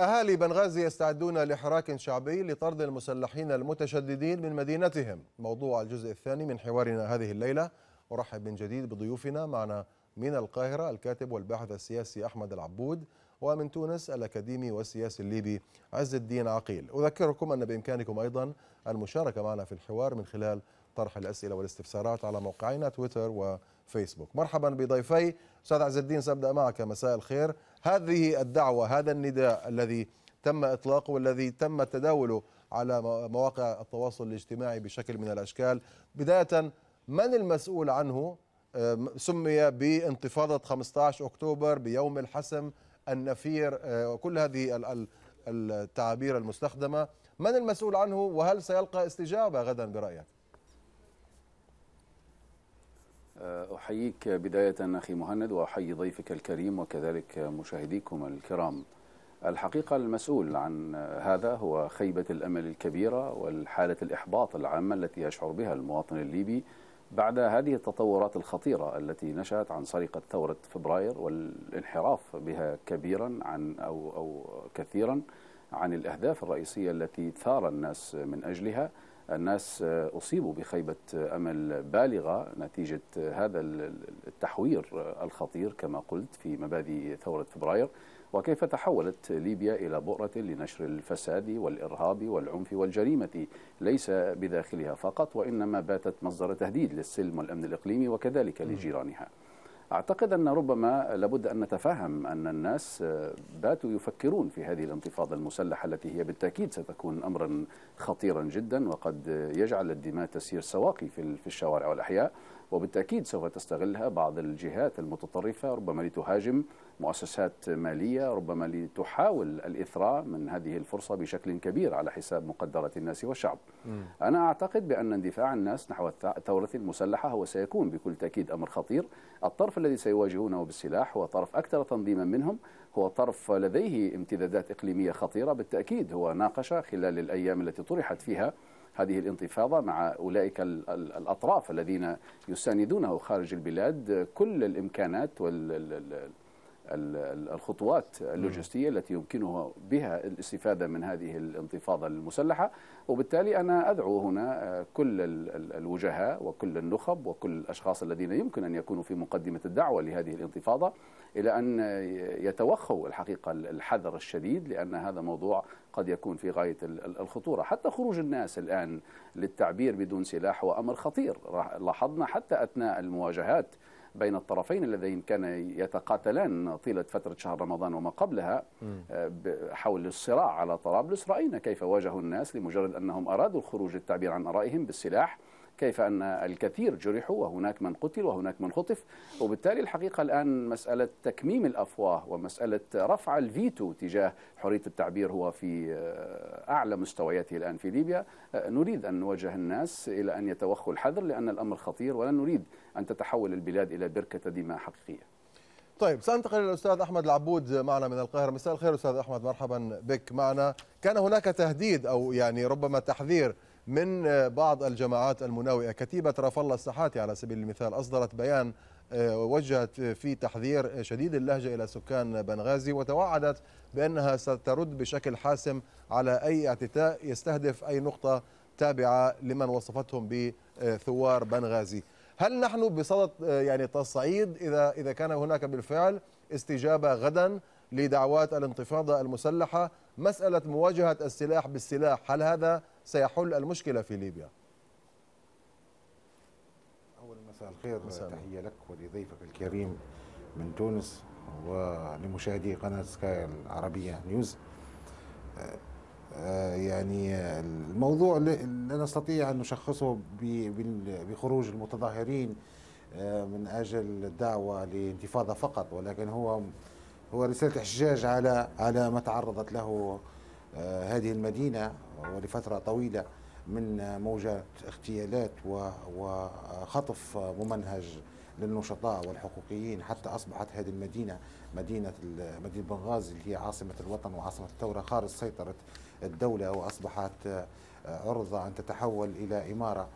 أهالي بنغازي يستعدون لحراك شعبي لطرد المسلحين المتشددين من مدينتهم موضوع الجزء الثاني من حوارنا هذه الليلة أرحب من جديد بضيوفنا معنا من القاهرة الكاتب والباحث السياسي أحمد العبود ومن تونس الأكاديمي والسياسي الليبي عز الدين عقيل أذكركم أن بإمكانكم أيضا المشاركة معنا في الحوار من خلال طرح الأسئلة والاستفسارات على موقعنا تويتر و فيسبوك مرحبا بضيفي أستاذ عز الدين سأبدأ معك مساء الخير هذه الدعوة هذا النداء الذي تم إطلاقه والذي تم تداوله على مواقع التواصل الاجتماعي بشكل من الأشكال بداية من المسؤول عنه سمي بانتفاضة 15 أكتوبر بيوم الحسم النفير أه، وكل هذه التعابير المستخدمة من المسؤول عنه وهل سيلقى استجابة غدا برأيك؟ آه، أحييك بداية أخي مهند وأحيي ضيفك الكريم وكذلك مشاهديكم الكرام الحقيقة المسؤول عن هذا هو خيبة الأمل الكبيرة والحالة الإحباط العامة التي يشعر بها المواطن الليبي بعد هذه التطورات الخطيرة التي نشأت عن سرقة ثورة فبراير والانحراف بها كبيرا عن أو, أو كثيرا عن الأهداف الرئيسية التي ثار الناس من أجلها الناس آه، أصيبوا بخيبة آه، أمل بالغة نتيجة آه، هذا التحوير الخطير كما قلت في مبادئ ثورة فبراير وكيف تحولت ليبيا إلى بؤرة لنشر الفساد والإرهاب والعنف والجريمة ليس بداخلها فقط وإنما باتت مصدر تهديد للسلم والأمن الإقليمي وكذلك لجيرانها أعتقد أن ربما لابد أن نتفهم أن الناس آه، باتوا يفكرون في هذه الانتفاضة المسلحة التي هي بالتأكيد ستكون أمرا خطيرا جدا وقد آه، يجعل الدماء تسير سواقي في الشوارع والأحياء وبالتأكيد سوف تستغلها بعض الجهات المتطرفة ربما لتهاجم مؤسسات مالية ربما لتحاول الإثراء من هذه الفرصة بشكل كبير على حساب مقدرة الناس والشعب م. أنا أعتقد بأن اندفاع الناس نحو الثورة المسلحة هو سيكون بكل تأكيد أمر خطير الطرف الذي سيواجهونه بالسلاح هو طرف أكثر تنظيما منهم هو طرف لديه امتدادات إقليمية خطيرة بالتأكيد هو ناقش خلال الأيام التي طرحت فيها هذه الانتفاضة مع أولئك الأطراف الذين يساندونه خارج البلاد كل الإمكانات وال الخطوات اللوجستية التي يمكنها بها الاستفادة من هذه الانتفاضة المسلحة وبالتالي أنا أدعو هنا آه، كل الوجهاء وكل النخب وكل الأشخاص الذين يمكن أن يكونوا في مقدمة الدعوة لهذه الانتفاضة إلى أن يتوخوا الحقيقة الحذر الشديد لأن هذا موضوع قد يكون في غاية الخطورة حتى خروج الناس الآن للتعبير بدون سلاح هو أمر خطير لاحظنا حتى أثناء المواجهات بين الطرفين اللذين كان يتقاتلان طيلة فترة شهر رمضان وما قبلها آه، حول الصراع على طرابلس رأينا كيف واجهوا الناس لمجرد أنهم أرادوا الخروج للتعبير عن آرائهم بالسلاح كيف أن الكثير جرحوا وهناك من قتل وهناك من خطف وبالتالي الحقيقة الآن مسألة تكميم الأفواه ومسألة رفع الفيتو تجاه حرية التعبير هو في آه، أعلى مستوياته الآن في ليبيا آه، نريد أن نوجه الناس إلى أن يتوخوا الحذر لأن الأمر خطير ولا نريد أن تتحول البلاد إلى بركة دماء حقيقية طيب سأنتقل إلى الأستاذ أحمد العبود معنا من القاهرة مساء الخير أستاذ أحمد مرحبا بك معنا كان هناك تهديد أو يعني ربما تحذير من بعض الجماعات المناوئة كتيبة رف الله السحاتي على سبيل المثال أصدرت بيان آه، وجهت فيه تحذير شديد اللهجة إلى سكان بنغازي وتوعدت بأنها سترد بشكل حاسم على أي اعتداء يستهدف أي نقطة تابعة لمن وصفتهم بثوار بنغازي هل نحن بصدد آه، يعني تصعيد إذا إذا كان هناك بالفعل استجابة غدا لدعوات الانتفاضة المسلحة مسألة مواجهة السلاح بالسلاح هل هذا سيحل المشكلة في ليبيا؟ أول مساء الخير مساء تحية لك ولضيفك الكريم من تونس ولمشاهدي قناة سكاي العربية نيوز آه، آه، يعني آه، الموضوع لا نستطيع أن نشخصه بخروج المتظاهرين آه، من أجل الدعوة لانتفاضة فقط ولكن هو هو رسالة احتجاج على على ما تعرضت له هذه المدينة ولفترة طويلة من موجات اغتيالات وخطف ممنهج للنشطاء والحقوقيين حتى اصبحت هذه المدينه مدينه مدينه بنغازي اللي هي عاصمه الوطن وعاصمه الثوره خارج سيطره الدولة وأصبحت آه، عرضة أن تتحول إلى إمارة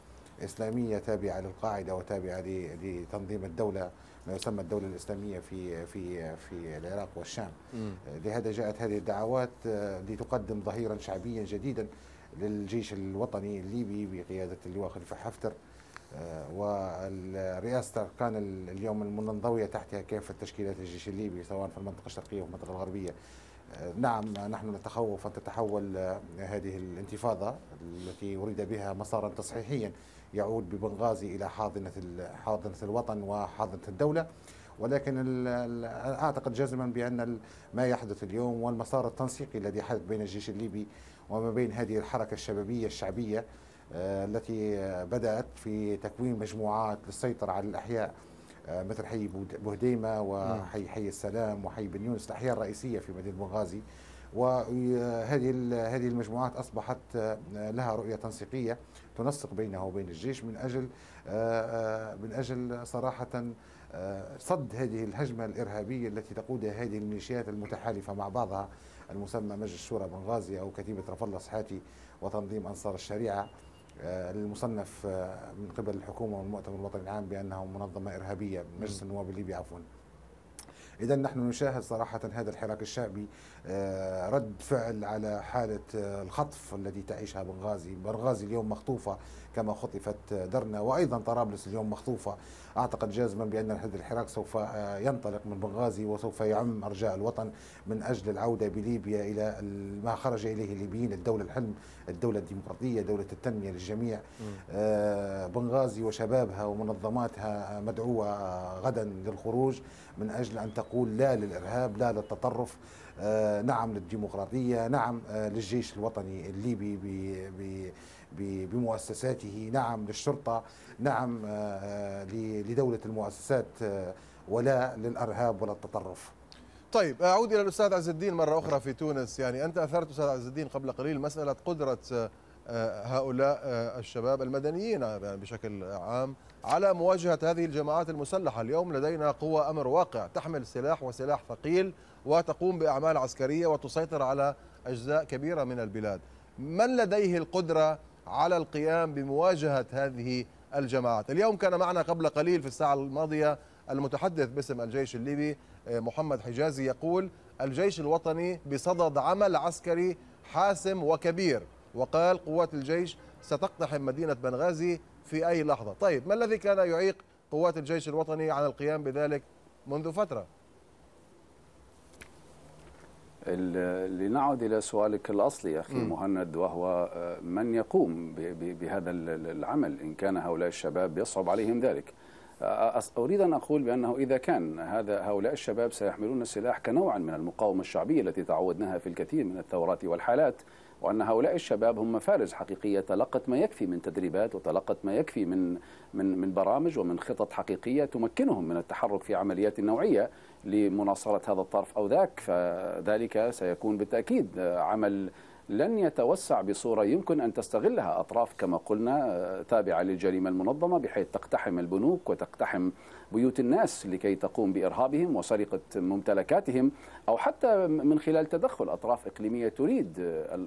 إسلامية تابعة للقاعدة وتابعة لتنظيم الدولة ما يسمى الدولة الإسلامية في في في العراق والشام لهذا جاءت هذه الدعوات آه، لتقدم ظهيرا شعبيا جديدا للجيش الوطني الليبي بقيادة اللواء خليفة حفتر آه، ورئاسة كان اليوم المنضوية تحتها كافة تشكيلات الجيش الليبي سواء في المنطقة الشرقية أو المنطقة الغربية نعم نحن نتخوف أن تتحول آه، هذه الانتفاضة التي أريد بها مسارا تصحيحيا يعود ببنغازي إلى حاضنة حاضنة الوطن وحاضنة الدولة ولكن أعتقد جزما بأن ما يحدث اليوم والمسار التنسيقي الذي حدث بين الجيش الليبي وما بين هذه الحركة الشبابية الشعبية آه، التي بدأت في تكوين مجموعات للسيطرة على الأحياء آه، مثل حي بوهديمه وحي نعم. حي السلام وحي بن يونس الاحياء الرئيسيه في مدينه بنغازي وهذه هذه المجموعات اصبحت آه، لها رؤيه تنسيقيه تنسق بينها وبين الجيش من اجل آه، من اجل صراحه صد هذه الهجمه الارهابيه التي تقودها هذه الميليشيات المتحالفه مع بعضها المسمى مجلس الشورى بنغازي او كتيبه رفع الله صحاتي وتنظيم انصار الشريعه المصنف آه، آه، من قبل الحكومه والمؤتمر الوطني العام بانه منظمه ارهابيه مجلس النواب الليبي عفوا إذا نحن نشاهد صراحة هذا الحراك الشعبي آه، رد فعل على حالة آه، الخطف التي تعيشها بنغازي بنغازي اليوم مخطوفة كما خطفت آه، درنا وأيضا طرابلس اليوم مخطوفة أعتقد جازما بأن هذا الحراك سوف ينطلق من بنغازي وسوف يعم أرجاء الوطن من أجل العودة بليبيا إلى ما خرج إليه الليبيين الدولة الحلم الدولة الديمقراطية دولة التنمية للجميع بنغازي وشبابها ومنظماتها مدعوة غدا للخروج من أجل أن تقوم تقول لا للإرهاب لا للتطرف آه، نعم للديمقراطية نعم آه، للجيش الوطني الليبي بمؤسساته نعم للشرطة نعم آه، لدولة المؤسسات ولا للإرهاب ولا التطرف طيب أعود إلى الأستاذ عز الدين مرة أخرى في تونس يعني أنت أثرت أستاذ عز الدين قبل قليل مسألة قدرة آه، هؤلاء آه، الشباب المدنيين يعني بشكل عام على مواجهة هذه الجماعات المسلحة اليوم لدينا قوة أمر واقع تحمل سلاح وسلاح ثقيل وتقوم بأعمال عسكرية وتسيطر على أجزاء كبيرة من البلاد من لديه القدرة على القيام بمواجهة هذه الجماعات اليوم كان معنا قبل قليل في الساعة الماضية المتحدث باسم الجيش الليبي آه، محمد حجازي يقول الجيش الوطني بصدد عمل عسكري حاسم وكبير وقال قوات الجيش ستقتحم مدينة بنغازي في أي لحظة طيب ما الذي كان يعيق قوات الجيش الوطني عن القيام بذلك منذ فترة لنعد إلى سؤالك الأصلي أخي م. مهند وهو آه، من يقوم بهذا العمل إن كان هؤلاء الشباب يصعب عليهم ذلك آه، أريد أن أقول بأنه إذا كان هذا هؤلاء الشباب سيحملون السلاح كنوع من المقاومة الشعبية التي تعودناها في الكثير من الثورات والحالات وأن هؤلاء الشباب هم مفارز حقيقية تلقت ما يكفي من تدريبات وتلقت ما يكفي من من من برامج ومن خطط حقيقية تمكنهم من التحرك في عمليات نوعية لمناصرة هذا الطرف أو ذاك فذلك سيكون بالتأكيد عمل لن يتوسع بصورة يمكن أن تستغلها أطراف كما قلنا تابعة للجريمة المنظمة بحيث تقتحم البنوك وتقتحم بيوت الناس لكي تقوم بإرهابهم وسرقة ممتلكاتهم أو حتى من خلال تدخل أطراف إقليمية تريد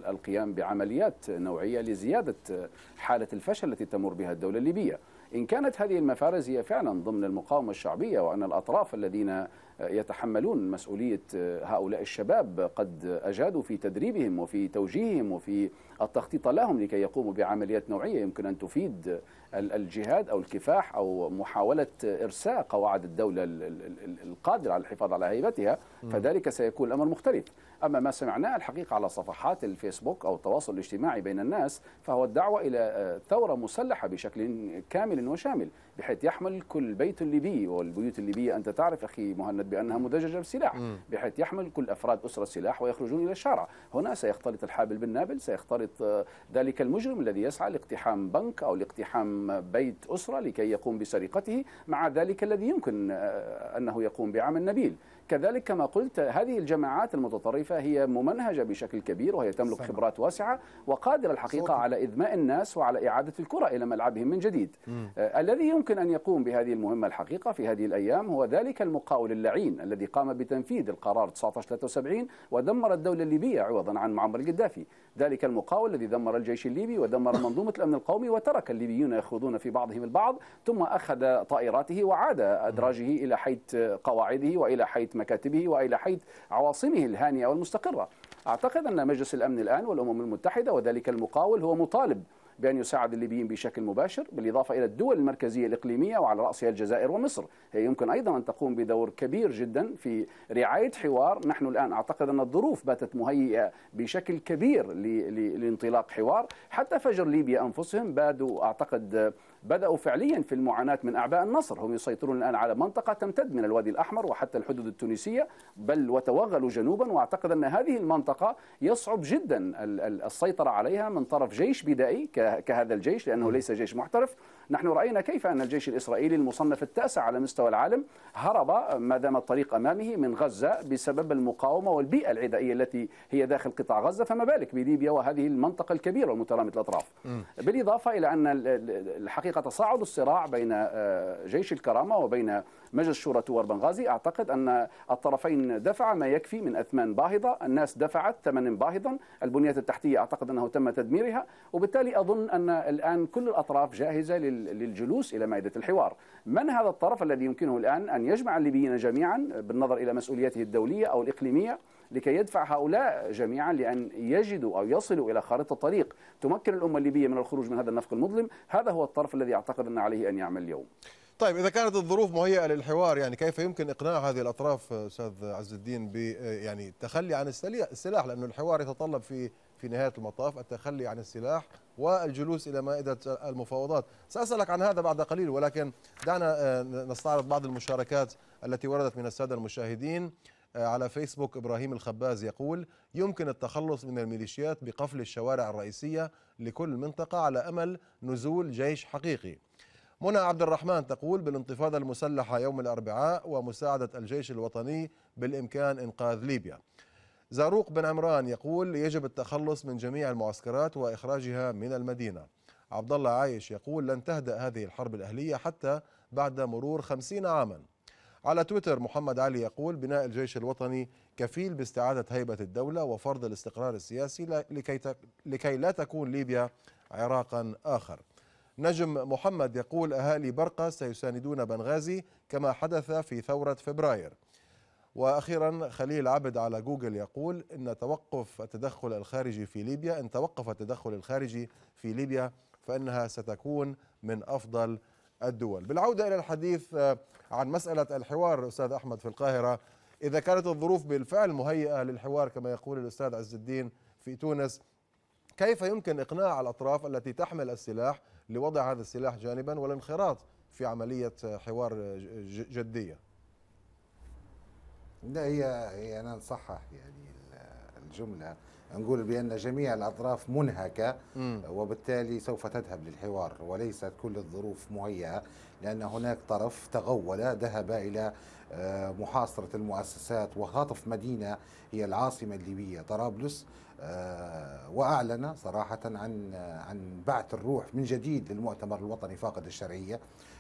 القيام بعمليات نوعية لزيادة حالة الفشل التي تمر بها الدولة الليبية إن كانت هذه المفارز هي فعلا ضمن المقاومة الشعبية وأن الأطراف الذين يتحملون مسؤولية آه، هؤلاء الشباب قد أجادوا في تدريبهم وفي توجيههم وفي التخطيط لهم لكي يقوموا بعمليات نوعية يمكن أن تفيد الجهاد أو الكفاح أو محاولة إرساء قواعد الدولة القادرة على الحفاظ على هيبتها فذلك سيكون الأمر مختلف أما ما سمعناه الحقيقة على صفحات الفيسبوك أو التواصل الاجتماعي بين الناس فهو الدعوة إلى آه، ثورة مسلحة بشكل كامل وشامل بحيث يحمل كل بيت ليبي والبيوت الليبية أنت تعرف أخي مهند بأنها مدججة بسلاح بحيث يحمل كل أفراد أسرة سلاح ويخرجون إلى الشارع هنا سيختلط الحابل بالنابل سيختلط آه، ذلك المجرم الذي يسعى لاقتحام بنك أو لاقتحام أمام بيت أسرة لكي يقوم بسرقته مع ذلك الذي يمكن آه، أنه يقوم بعمل نبيل كذلك كما قلت هذه الجماعات المتطرفة هي ممنهجة بشكل كبير وهي تملك خبرات واسعة وقادرة الحقيقة على إدماء الناس وعلى إعادة الكرة إلى ملعبهم من جديد آه، الذي يمكن أن يقوم بهذه المهمة الحقيقة في هذه الأيام هو ذلك المقاول اللعين الذي قام بتنفيذ القرار 1973 ودمر الدولة الليبية عوضا عن معمر القدافي ذلك المقاول الذي دمر الجيش الليبي ودمر منظومة الأمن القومي وترك الليبيون يخوضون في بعضهم البعض ثم أخذ طائراته وعاد أدراجه إلى حيث قواعده وإلى حيث مكاتبه وإلى حيث عواصمه الهانئة والمستقرة أعتقد أن مجلس الأمن الآن والأمم المتحدة وذلك المقاول هو مطالب بأن يساعد الليبيين بشكل مباشر بالإضافة إلى الدول المركزية الإقليمية وعلى رأسها الجزائر ومصر هي يمكن أيضا أن تقوم بدور كبير جدا في رعاية حوار نحن الآن أعتقد أن الظروف باتت مهيئة بشكل كبير لانطلاق حوار حتى فجر ليبيا أنفسهم بادوا أعتقد بدأوا فعليا في المعاناة من أعباء النصر هم يسيطرون الآن على منطقة تمتد من الوادي الأحمر وحتى الحدود التونسية بل وتوغلوا جنوبا وأعتقد أن هذه المنطقة يصعب جدا السيطرة عليها من طرف جيش بدائي ك كهذا الجيش لأنه ليس جيش محترف نحن رأينا كيف أن الجيش الإسرائيلي المصنف التاسع على مستوى العالم هرب ما دام الطريق أمامه من غزة بسبب المقاومة والبيئة العدائية التي هي داخل قطاع غزة فما بالك بليبيا وهذه المنطقة الكبيرة ومترامية الأطراف بالإضافة إلى أن الحقيقة تصاعد الصراع بين آه، جيش الكرامة وبين مجلس شورى توار بنغازي اعتقد ان الطرفين دفع ما يكفي من اثمان باهظه، الناس دفعت ثمنا باهظا، البنيه التحتيه اعتقد انه تم تدميرها، وبالتالي اظن ان الان كل الاطراف جاهزه للجلوس الى مائده الحوار. من هذا الطرف الذي يمكنه الان ان يجمع الليبيين جميعا بالنظر الى مسؤوليته الدوليه او الاقليميه لكي يدفع هؤلاء جميعا لان يجدوا او يصلوا الى خارطه طريق تمكن الامه الليبيه من الخروج من هذا النفق المظلم، هذا هو الطرف الذي اعتقد ان عليه ان يعمل اليوم. طيب اذا كانت الظروف مهيئه للحوار يعني كيف يمكن اقناع هذه الاطراف استاذ عز الدين ب يعني التخلي عن السلاح لانه الحوار يتطلب في في نهايه المطاف التخلي عن السلاح والجلوس الى مائده المفاوضات ساسالك عن هذا بعد قليل ولكن دعنا آه، نستعرض بعض المشاركات التي وردت من الساده المشاهدين آه، على فيسبوك ابراهيم الخباز يقول يمكن التخلص من الميليشيات بقفل الشوارع الرئيسيه لكل منطقه على امل نزول جيش حقيقي منى عبد الرحمن تقول بالانتفاضة المسلحة يوم الأربعاء ومساعدة الجيش الوطني بالإمكان إنقاذ ليبيا زاروق بن عمران يقول يجب التخلص من جميع المعسكرات وإخراجها من المدينة عبد الله عايش يقول لن تهدأ هذه الحرب الأهلية حتى بعد مرور خمسين عاما على تويتر محمد علي يقول بناء الجيش الوطني كفيل باستعادة هيبة الدولة وفرض الاستقرار السياسي لكي, لكي لا تكون ليبيا عراقا آخر نجم محمد يقول أهالي برقة سيساندون بنغازي كما حدث في ثورة فبراير وأخيرا خليل عبد على جوجل يقول إن توقف التدخل الخارجي في ليبيا إن توقف التدخل الخارجي في ليبيا فإنها ستكون من أفضل الدول بالعودة إلى الحديث آه، عن مسألة الحوار أستاذ أحمد في القاهرة إذا كانت الظروف بالفعل مهيئة للحوار كما يقول الأستاذ عز الدين في تونس كيف يمكن إقناع الأطراف التي تحمل السلاح لوضع هذا السلاح جانبا والانخراط في عملية حوار جدية لا هي هي أنا نصحح يعني الجملة نقول بأن جميع الأطراف منهكة وبالتالي سوف تذهب للحوار وليست كل الظروف مهيئة لأن هناك طرف تغول ذهب إلى آه، محاصرة المؤسسات وخاطف مدينة هي العاصمة الليبية طرابلس آه، وأعلن صراحة عن عن بعث الروح من جديد للمؤتمر الوطني فاقد الشرعية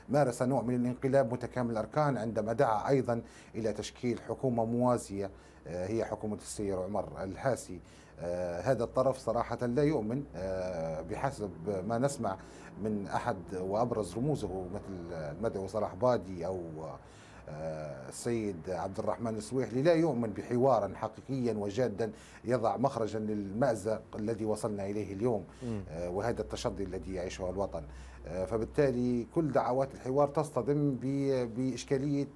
مارس نوع من الانقلاب متكامل الأركان عندما دعا أيضا إلى تشكيل حكومة موازية آه، هي حكومة السير عمر الهاسي آه، هذا الطرف صراحة لا يؤمن آه، بحسب ما نسمع من أحد وأبرز رموزه مثل المدعو صلاح بادي أو آه، السيد عبد الرحمن السويحلي لا يؤمن بحوارا حقيقيا وجادا يضع مخرجا للمأزق الذي وصلنا إليه اليوم وهذا التشدي الذي يعيشه الوطن فبالتالي كل دعوات الحوار تصطدم بإشكالية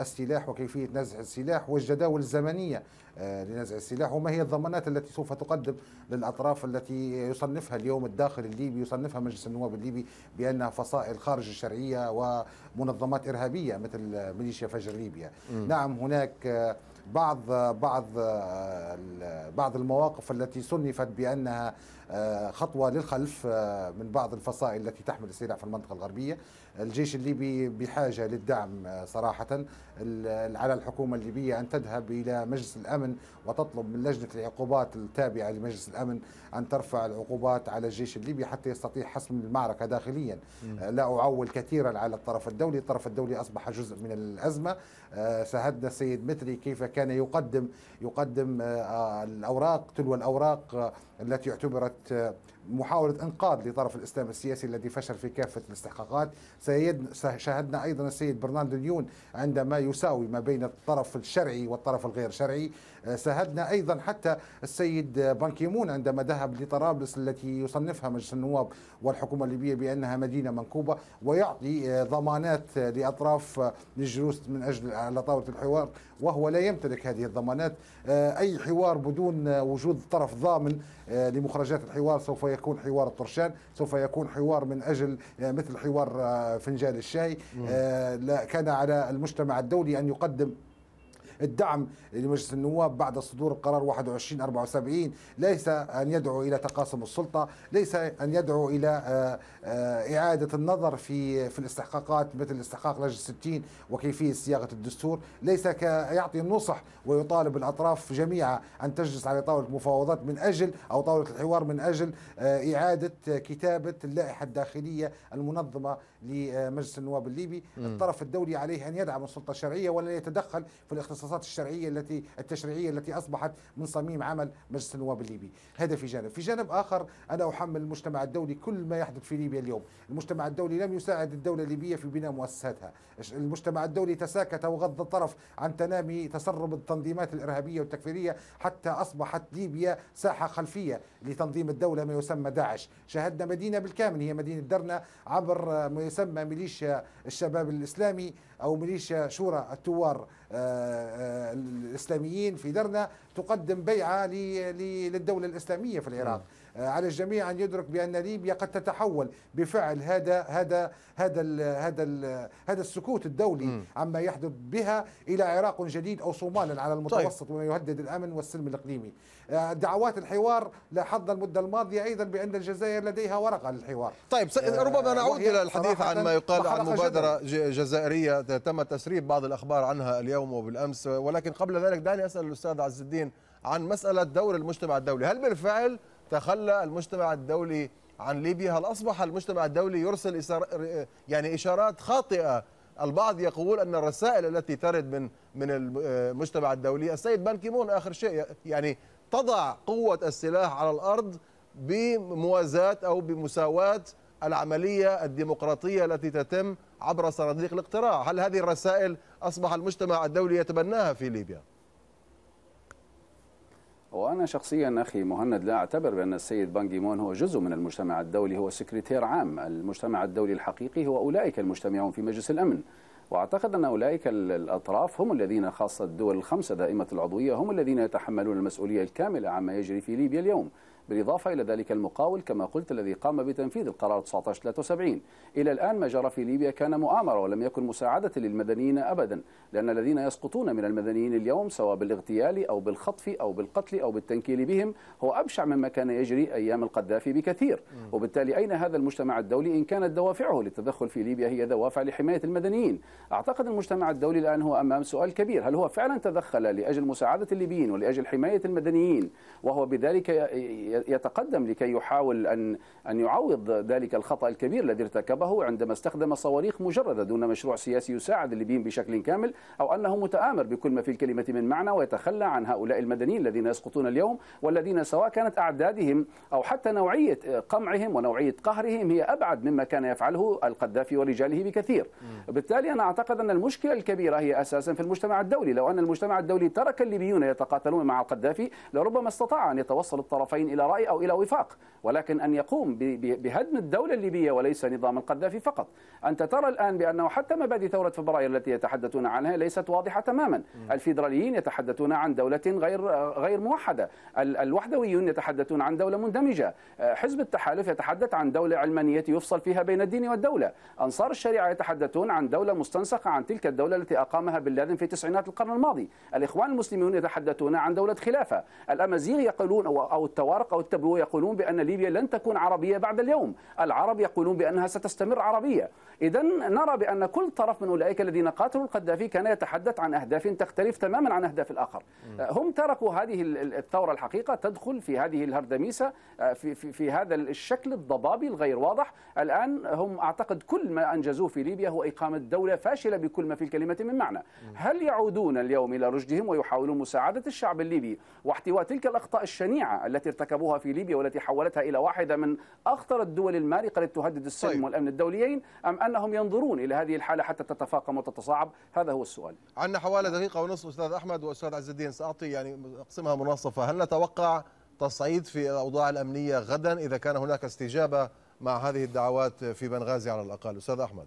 السلاح وكيفية نزع السلاح والجداول الزمنية آه، لنزع السلاح وما هي الضمانات التي سوف تقدم للأطراف التي يصنفها اليوم الداخل الليبي يصنفها مجلس النواب الليبي بأنها فصائل خارج الشرعية ومنظمات إرهابية مثل ميليشيا فجر ليبيا م. نعم هناك آه، بعض بعض آه، بعض المواقف التي صنفت بانها خطوه للخلف من بعض الفصائل التي تحمل السلاح في المنطقه الغربيه الجيش الليبي بحاجة للدعم آه، صراحة على الحكومة الليبية أن تذهب إلى مجلس الأمن وتطلب من لجنة العقوبات التابعة لمجلس الأمن أن ترفع العقوبات على الجيش الليبي حتى يستطيع حسم المعركة داخليا آه، لا أعول كثيرا على الطرف الدولي الطرف الدولي أصبح جزء من الأزمة آه، شاهدنا السيد متري كيف كان يقدم يقدم الأوراق تلو الأوراق التي اعتبرت محاولة إنقاذ لطرف الإسلام السياسي الذي فشل في كافة الاستحقاقات شاهدنا أيضا السيد برناردو نيون عندما يساوي ما بين الطرف الشرعي والطرف الغير شرعي شاهدنا ايضا حتى السيد بانكيمون عندما ذهب لطرابلس التي يصنفها مجلس النواب والحكومه الليبيه بانها مدينه منكوبه ويعطي آه، ضمانات لاطراف للجلوس من اجل على طاوله الحوار وهو لا يمتلك هذه الضمانات آه، اي حوار بدون وجود طرف ضامن آه، لمخرجات الحوار سوف يكون حوار الطرشان سوف يكون حوار من اجل مثل حوار فنجان الشاي كان على المجتمع الدولي ان يقدم الدعم لمجلس النواب بعد صدور القرار 2174 ليس أن يدعو إلى تقاسم السلطة ليس أن يدعو إلى آه، آه، إعادة النظر في في الاستحقاقات مثل استحقاق لجنة 60 وكيفية صياغة الدستور ليس كيعطي النصح ويطالب الأطراف جميعا أن تجلس على طاولة مفاوضات من أجل أو طاولة الحوار من أجل آه، إعادة كتابة اللائحة الداخلية المنظمة لمجلس النواب الليبي الطرف الدولي عليه أن يدعم السلطة الشرعية ولا يتدخل في الاختصاص المخصصات الشرعيه التي التشريعيه التي اصبحت من صميم عمل مجلس النواب الليبي هذا في جانب في جانب اخر انا احمل المجتمع الدولي كل ما يحدث في ليبيا اليوم المجتمع الدولي لم يساعد الدوله الليبيه في بناء مؤسساتها المجتمع الدولي تساكت وغض الطرف عن تنامي تسرب التنظيمات الارهابيه والتكفيريه حتى اصبحت ليبيا ساحه خلفيه لتنظيم الدوله ما يسمى داعش شهدنا مدينه بالكامل هي مدينه درنا عبر ما يسمى ميليشيا الشباب الاسلامي أو ميليشيا شورى الثوار آه، آه، الإسلاميين في درنا تقدم بيعة للدولة الإسلامية في العراق آه، على الجميع ان يدرك بان ليبيا قد تتحول بفعل هذا هذا هذا الـ هذا الـ هذا السكوت الدولي عما يحدث بها الى عراق جديد او صومال على المتوسط طيب. وما يهدد الامن والسلم الاقليمي آه، دعوات الحوار لاحظنا المده الماضيه ايضا بان الجزائر لديها ورقه للحوار طيب آه، ربما نعود الى الحديث عن ما يقال عن مبادره جداً. جزائريه تم تسريب بعض الاخبار عنها اليوم وبالامس ولكن قبل ذلك دعني اسال الاستاذ عز الدين عن مساله دور المجتمع الدولي هل بالفعل تخلى المجتمع الدولي عن ليبيا هل أصبح المجتمع الدولي يرسل يعني إشارات خاطئة البعض يقول أن الرسائل التي ترد من من المجتمع الدولي السيد بان كيمون آخر شيء يعني تضع قوة السلاح على الأرض بموازاة أو بمساواة العملية الديمقراطية التي تتم عبر صناديق الاقتراع هل هذه الرسائل أصبح المجتمع الدولي يتبناها في ليبيا؟ وأنا شخصيا أخي مهند لا أعتبر بأن السيد بانجيمون هو جزء من المجتمع الدولي هو سكرتير عام المجتمع الدولي الحقيقي هو أولئك المجتمعون في مجلس الأمن واعتقد ان اولئك الاطراف هم الذين خاصه الدول الخمسه دائمه العضويه هم الذين يتحملون المسؤوليه الكامله عما يجري في ليبيا اليوم بالإضافة إلى ذلك المقاول كما قلت الذي قام بتنفيذ القرار 1973 إلى الآن ما جرى في ليبيا كان مؤامرة ولم يكن مساعدة للمدنيين أبدا لأن الذين يسقطون من المدنيين اليوم سواء بالاغتيال أو بالخطف أو بالقتل أو بالتنكيل بهم هو أبشع مما كان يجري أيام القذافي بكثير وبالتالي أين هذا المجتمع الدولي إن كانت دوافعه للتدخل في ليبيا هي دوافع لحماية المدنيين أعتقد المجتمع الدولي الآن هو أمام سؤال كبير هل هو فعلا تدخل لأجل مساعدة الليبيين ولأجل حماية المدنيين وهو بذلك يتقدم لكي يحاول أن أن يعوض ذلك الخطأ الكبير الذي ارتكبه عندما استخدم صواريخ مجردة دون مشروع سياسي يساعد الليبيين بشكل كامل أو أنه متآمر بكل ما في الكلمة من معنى ويتخلى عن هؤلاء المدنيين الذين يسقطون اليوم والذين سواء كانت أعدادهم أو حتى نوعية قمعهم ونوعية قهرهم هي أبعد مما كان يفعله القذافي ورجاله بكثير بالتالي أنا أعتقد أن المشكلة الكبيرة هي أساسا في المجتمع الدولي لو أن المجتمع الدولي ترك الليبيون يتقاتلون مع القذافي لربما استطاع أن يتوصل الطرفين إلى رأي أو إلى وفاق ولكن أن يقوم بهدم الدولة الليبية وليس نظام القذافي فقط أنت ترى الآن بأنه حتى مبادئ ثورة فبراير التي يتحدثون عنها ليست واضحة تماما الفيدراليين يتحدثون عن دولة غير غير موحدة الوحدويون يتحدثون عن دولة مندمجة آه، حزب التحالف يتحدث عن دولة علمانية يفصل فيها بين الدين والدولة أنصار الشريعة يتحدثون عن دولة مستنسخة عن تلك الدولة التي أقامها بن لادن في تسعينات القرن الماضي الإخوان المسلمون يتحدثون عن دولة خلافة الأمازيغ يقولون أو التوارق أو التبلو يقولون بأن ليبيا لن تكون عربية بعد اليوم العرب يقولون بأنها ستستمر عربية إذا نرى بأن كل طرف من أولئك الذين قاتلوا القذافي كان يتحدث عن أهداف تختلف تماما عن أهداف الآخر أه، هم تركوا هذه الثورة الحقيقة تدخل في هذه الهردميسة أه، في, في, في هذا الشكل الضبابي الغير واضح الآن هم أعتقد كل ما أنجزوه في ليبيا هو إقامة دولة فاشلة بكل ما في الكلمة من معنى هل يعودون اليوم إلى رشدهم ويحاولون مساعدة الشعب الليبي واحتواء تلك الأخطاء الشنيعة التي ارتكبوها تلعبها في ليبيا والتي حولتها إلى واحدة من أخطر الدول المارقة التي تهدد السلم طيب. والأمن الدوليين أم أنهم ينظرون إلى هذه الحالة حتى تتفاقم وتتصاعب هذا هو السؤال عندنا حوالي دقيقة ونصف أستاذ أحمد وأستاذ عز الدين سأعطي يعني أقسمها مناصفة هل نتوقع تصعيد في الأوضاع الأمنية غدا إذا كان هناك استجابة مع هذه الدعوات في بنغازي على الأقل أستاذ أحمد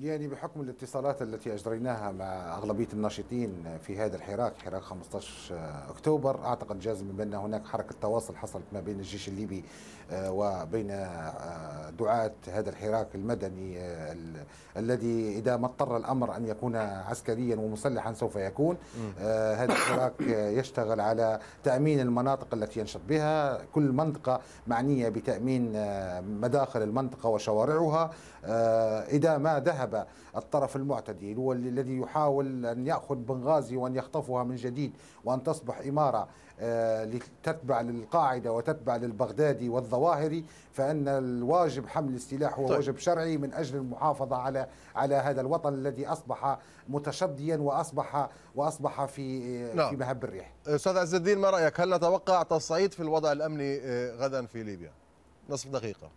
يعني بحكم الاتصالات التي أجريناها مع أغلبية الناشطين في هذا الحراك حراك 15 أكتوبر أعتقد جازم بأن هناك حركة تواصل حصلت ما بين الجيش الليبي آه، وبين آه، دعاة هذا الحراك المدني آه، الذي إذا ما اضطر الأمر أن يكون عسكريا ومسلحا سوف يكون هذا الحراك يشتغل على تأمين المناطق التي ينشط بها كل منطقة معنية بتأمين مداخل المنطقة وشوارعها إذا ما ذهب ذهب الطرف المعتدي والذي يحاول أن يأخذ بنغازي وأن يخطفها من جديد وأن تصبح إمارة آه، تتبع للقاعدة وتتبع للبغدادي والظواهري فأن الواجب حمل السلاح هو طيب. واجب شرعي من أجل المحافظة على على هذا الوطن الذي أصبح متشديا وأصبح وأصبح في آه، نعم. في مهب الريح أستاذ عز الدين ما رأيك هل نتوقع تصعيد في الوضع الأمني آه، غدا في ليبيا نصف دقيقة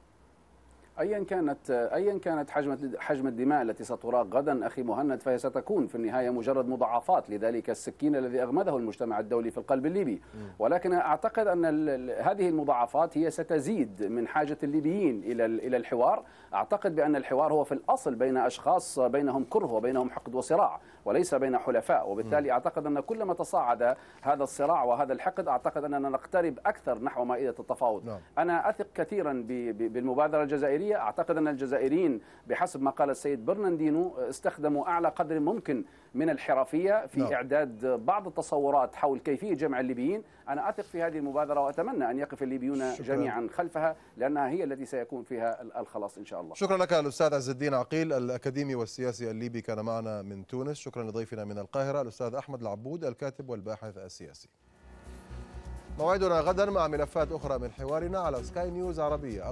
ايا كانت ايا كانت حجم حجم الدماء التي ستراق غدا اخي مهند فهي ستكون في النهايه مجرد مضاعفات لذلك السكين الذي اغمده المجتمع الدولي في القلب الليبي ولكن اعتقد ان هذه المضاعفات هي ستزيد من حاجه الليبيين الى الى الحوار اعتقد بان الحوار هو في الاصل بين اشخاص بينهم كره وبينهم حقد وصراع وليس بين حلفاء وبالتالي اعتقد ان كلما تصاعد هذا الصراع وهذا الحقد اعتقد اننا نقترب اكثر نحو مائده التفاوض نعم. انا اثق كثيرا بالمبادره الجزائريه الجزائرية أعتقد أن الجزائريين بحسب ما قال السيد برناندينو استخدموا أعلى قدر ممكن من الحرفية في لا. نعم. إعداد بعض التصورات حول كيفية جمع الليبيين أنا أثق في هذه المبادرة وأتمنى أن يقف الليبيون شكرا. جميعا خلفها لأنها هي التي سيكون فيها الخلاص إن شاء الله شكرا لك الأستاذ عز الدين عقيل الأكاديمي والسياسي الليبي كان معنا من تونس شكرا لضيفنا من القاهرة الأستاذ أحمد العبود الكاتب والباحث السياسي موعدنا غدا مع ملفات أخرى من حوارنا على سكاي نيوز عربية